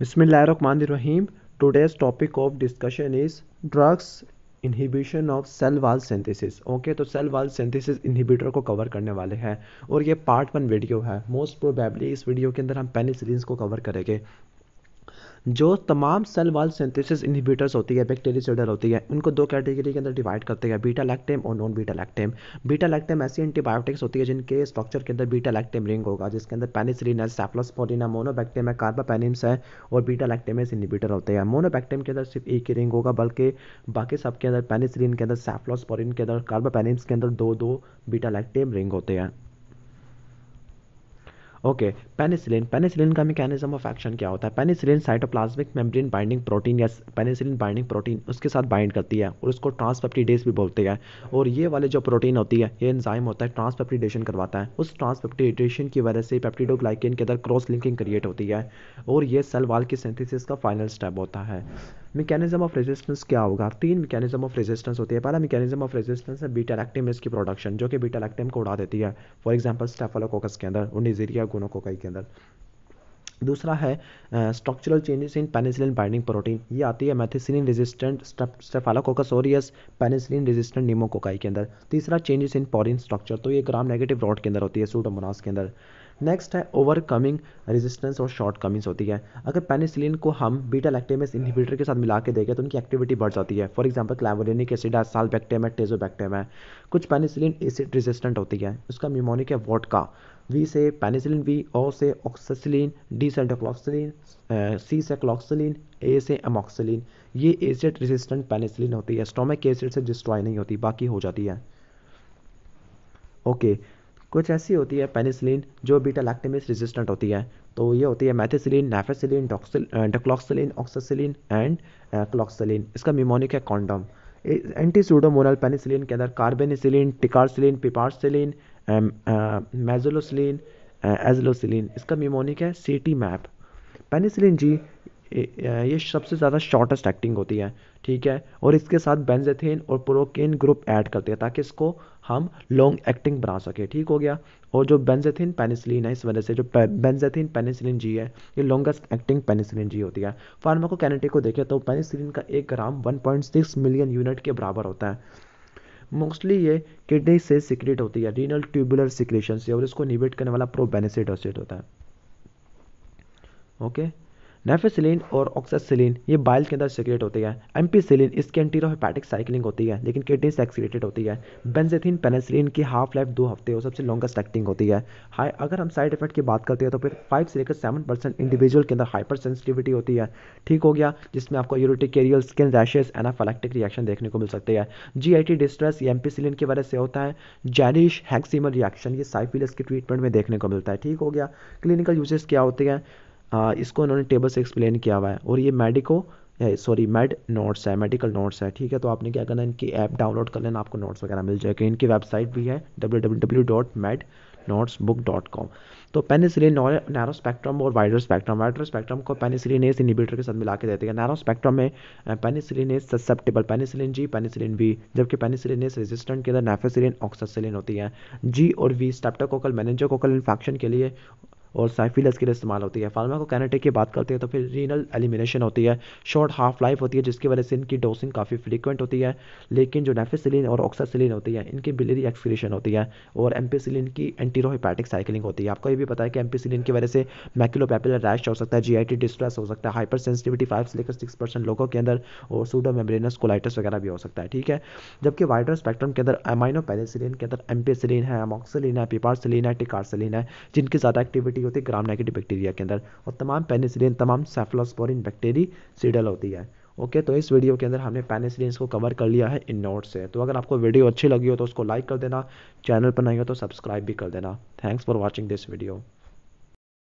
बिसमीम today's topic of discussion is drugs inhibition of cell wall synthesis okay तो cell wall synthesis inhibitor को cover करने वाले हैं और ये पार्ट वन वीडियो है मोस्ट प्रोबेबली इस वीडियो के अंदर हम पेनिसिलिन को कवर करेंगे जो तमाम सेल वाल सिंथेसिस इनहिबिटर्स होती है बैक्टेरियाडर होती है उनको दो कैटेगरी के अंदर डिवाइड करते हैं बीटा लैक्टेम और non beta lactam beta lactam ऐसी एंटीबायोटिक्स होती है जिनके स्ट्रक्चर के अंदर बीटा लैक्टेम रिंग होगा जिसके अंदर पेनिसिलिन है सेफ्लोस्पोडिन है मोनोबैक्टेम है कार्बापेनिम्स है और बीटा इस इनहिबिटर होते हैं मोनोबैक्टेम के अंदर सिर्फ एक ही रिंग होगा बल्कि बाकी सबके अंदर पेनिसिलिन के अंदर सेफ्लोस्पोरिन के अंदर कार्बापेनिम्स के अंदर दो दो बीटा लैक्टेम रिंग होते हैं ओके पेनिसिलिन पेनिसिलिन का मैकेनिज्म ऑफ एक्शन क्या होता है penicillin cytoplasmic membrane binding protein या पेनिसिलिन बाइंडिंग प्रोटीन उसके साथ बाइंड करती है और उसको ट्रांसपेप्टिडेज भी बोलते हैं और ये वाले जो प्रोटीन होती है ये एंजाइम होता है ट्रांसपेप्टिडेशन करवाता है उस ट्रांसपेप्टिडेशन की वजह से पेप्टीडोग्लाइकिन के अंदर क्रॉस लिंकिंग क्रिएट होती है और ये सेल वाल की सिंथेसिस का फाइनल स्टेप होता है मैकेनिज्म ऑफ रेजिस्टेंस क्या होगा तीन मैकेनिज्म ऑफ रेजिस्टेंस होती है पहला मैकेनिज्म ऑफ रेजिस्टेंस है बीटा लैक्टिम इसकी प्रोडक्शन जो कि बीटा लैक्टेम को उड़ा देती है फॉर एग्जांपल स्टेफलोकोकस के अंदर और निजीरिया कोनों कोकाई के अंदर दूसरा है structural changes in penicillin binding protein ये आती है methicillin resistant staphylococcus aureus penicillin resistant pneumococci के अंदर तीसरा चेंजेस इन पॉरिन स्ट्रक्चर तो ये ग्राम नेगेटिव रॉड के अंदर होती है सूडोमोनास के अंदर नेक्स्ट है ओवरकमिंग रेजिस्टेंस और शॉर्ट कमिंग्स होती है अगर पेनिसिलिन को हम बीटा लैक्टेमेस इनहिबिटर के साथ मिला के देखें तो उनकी एक्टिविटी बढ़ जाती है फॉर एग्जाम्पल क्लावरिनिक एसिड है बैक्टेम है बैक्टेम है कुछ पेनिसिलिन एसिड रेजिस्टेंट होती है उसका म्यूमोनिक है का वी से पेनिसिलिन वी ओ से ऑक्सेसिलिन डी से डक्लॉक्सिलिन सी से क्लॉक्सिलिन ए से एमोक्सिलिन ये एसिड रेजिस्टेंट पेनिसिलिन होती है स्टोमिक एसिड से डिस्ट्रॉय नहीं होती बाकी हो जाती है ओके okay. कुछ ऐसी होती है पेनिसिलिन जो बीटा लैक्टेमिस रेजिस्टेंट होती है तो ये होती है मैथिसिलिन नेफेसिलिन डक्लॉक्सिलिन ऑक्सासिलिन एंड क्लॉक्सिलिन इसका म्यूमोनिक है कॉन्डम सूडोमोनल पेनिसिलिन के अंदर कार्बेनिसिलिन टिकार्सिलिन पिपार्सिलिन मेजोलोसिलिन एजलोसिलिन इसका म्यूमोनिक है C T map penicillin G ये सबसे ज़्यादा शॉर्टेस्ट एक्टिंग होती है ठीक है और इसके साथ बेंजेथिन और प्रोकेन ग्रुप ऐड करते हैं ताकि इसको हम लॉन्ग एक्टिंग बना सके ठीक हो गया और जो बेंजेथिन पेनिसिलिन है इस वजह से जो बेंजेथिन पेनिसिलिन जी है ये लॉन्गेस्ट एक्टिंग पेनिसिलिन जी होती है फार्माको कैनेटिक को देखें तो पेनिसिलिन का एक ग्राम 1.6 मिलियन यूनिट के बराबर होता है मोस्टली ये किडनी से सिक्रेट होती है रीनल ट्यूबुलर सिक्रेशन से और इसको निबेट करने वाला प्रोबेनेसिड होता है ओके okay? नेफेसिलिन और ऑक्सासिलिन ये बाइल के अंदर सिक्रेट होती है एम्पीसिलिन इसके एंटीरोपैटिक साइकिलिंग होती है लेकिन किडनी से एक्सीटेड होती है बेंजेथिन पेनेसिलिन की हाफ लाइफ दो हफ्ते और सबसे लॉन्गेस्ट एक्टिंग होती है हाई अगर हम साइड इफेक्ट की बात करते हैं तो फिर फाइव से लेकर सेवन परसेंट इंडिविजुअल के अंदर हाइपर सेंसिटिविटी होती है ठीक हो गया जिसमें आपको urticarial skin rashes anaphylactic reaction देखने को मिल सकती है जी डिस्ट्रेस ये एम्पीसिलिन की वजह से होता है जैनिश हैक्सीमल रिएक्शन ये साइफिलस के ट्रीटमेंट में देखने को मिलता है ठीक हो गया क्लिनिकल यूजेस क्या होते हैं इसको इन्होंने टेबल से एक्सप्लेन किया हुआ है और ये मेडिको सॉरी मेड नोट्स है मेडिकल नोट्स है ठीक है तो आपने क्या करना है इनकी ऐप डाउनलोड कर लेना आपको नोट्स वगैरह मिल जाएगा इनकी वेबसाइट भी है W W W dot med notes book dot com तो पेनिसिलिन नैरो स्पेक्ट्रम और वाइडर स्पेक्ट्रम वाइडर स्पेक्ट्रम को पेनिसिलिनेस इनिबिटर के साथ मिला के देते हैं नैरो स्पेक्ट्रम में penicillinase susceptible penicillin G penicillin V जबकि पेनिसिलिनेस रेजिस्टेंट के अंदर नेफेसिलिन ऑक्सासिलिन होती है जी और वी स्टेप्टोकोकल मेनेजोकोकल इन्फेक्शन के लिए और साइफिलस के लिए इस्तेमाल होती है फार्माकोकाइनेटिक की बात करते हैं तो फिर रीनल एलिमिनेशन होती है शॉर्ट हाफ लाइफ होती है जिसकी वजह से इनकी डोसिंग काफ़ी फ्रीक्वेंट होती है लेकिन जो नेफेसिलिन और ऑक्सासिलिन होती है इनकी बिलरी एक्सक्रीशन होती है और एम्पेसिलिन की एंटीरोपैटिक साइकिलिंग होती है आपको ये भी पता है कि एम्पीसिलिन की वजह से मैक्लोपैपुलर रैश हो सकता है जीआईटी डिस्ट्रेस हो सकता है हाइपर सेंसिटिविटी फाइव से लेकर सिक्स परसेंट लोगों के अंदर और सूडो मेम्ब्रेनस वगैरह भी हो सकता है ठीक है जबकि वाइडर स्पेक्ट्रम के अंदर एमाइनो के अंदर एम्पीसिलिन है एमोक्सिलिन है पिपारसिलिन है टिकारसिलिन है जिनकी ज़्यादा एक्टिविटी होती है ग्राम नेगेटिव बैक्टीरिया के अंदर और तमाम पेनिसिलिन तमाम सेफलोस्पोरिन बैक्टेरी सीडल होती है ओके तो इस वीडियो के अंदर हमने पेनिसिलिन को कवर कर लिया है इन नोट से तो अगर आपको वीडियो अच्छी लगी हो तो उसको लाइक कर देना चैनल पर नहीं हो तो सब्सक्राइब भी कर देना thanks for watching this video